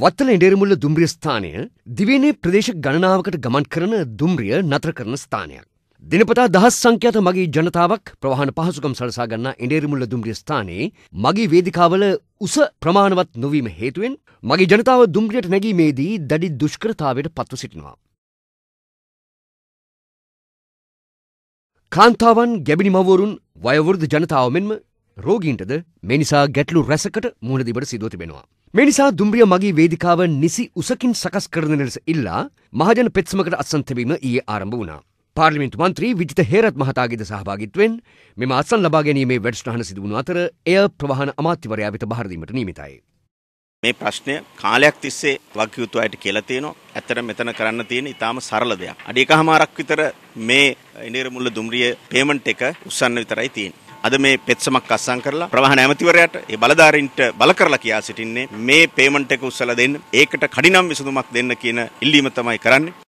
වත්තල ඉඩරමුල්ල දුම්රිය ස්ථානය දිවනේ ප්‍රදේශ ගණනාවකට ගමන් කරන දුම්රිය නතර කරන ස්ථානයක්. දිනපතා දහස් සංඛ්‍යාත මගේ ජනතාවක් ප්‍රවාහන පහසුකම් සලසා ගන්නා එඩේරිමුල්ල දුම්රිය ස්ථානයේ මගේ වේදිකාවල උස ප්‍රමාණවත් නොවීම හේතුවෙන් මගේ ජනතාව දුම්රියට නැගීමේදී දැඩි දුෂ්කරතාවයට පත්ව සිටිනවා. කාන්තාවන් ගැබිනි මවරුන් වයවෘද්ධ ජනතාව මෙන්ම රෝගීන්ටද මෙනිසා ගැටලු රැසකට මුහුණදිබට සිදුව තිබෙනවා. මෙනිසා දුම්රිය මගේ වේදිකාව නිසි උසකින් සකස් කරන ලෙස ඉල්ලා මහජන පෙත්සමකට අත්සන්තැබීම ඊයේ ආරම්භ වුණා. පාර්ලිමින්තු මන්ත්‍රී විජිත හේරත් මහතාගේද සහභාගිත්වෙන් මෙම අත්සන් ලබා ගැනීමේ වැඩස්ටහන සිදුවුණු අතර එය ප්‍රවාහන අමාත්‍යවරයා වෙත බහරදීමට නීමිතයි. මේ ප්‍රශ්නය කාලයක් තිස්සේ වගයුතු අයට කියලා තියෙනවා. ඇත්තට මෙතන කරන්න තියෙන ඉතාම සරල දෙයක්. අඩි එකහමාරක් විතර මේ ඉනේරමුල්ල දුම්රිය පේමන්ට් එක උස්සන්න විතරයි තියෙන්නේ. අද මේ පෙත්සමක් අස්සම් කරලා ප්‍රවාහන ඇමතිවරයාට ඒ බලධාරීන්ට බල කරලා කියා සිටින්නේ මේ පේමන්ට් එක උස්සලා දෙන්න ඒකට කඩිනම් විසඳුමක් දෙන්න කියන ඉල්ලීම තමයි කරන්නේ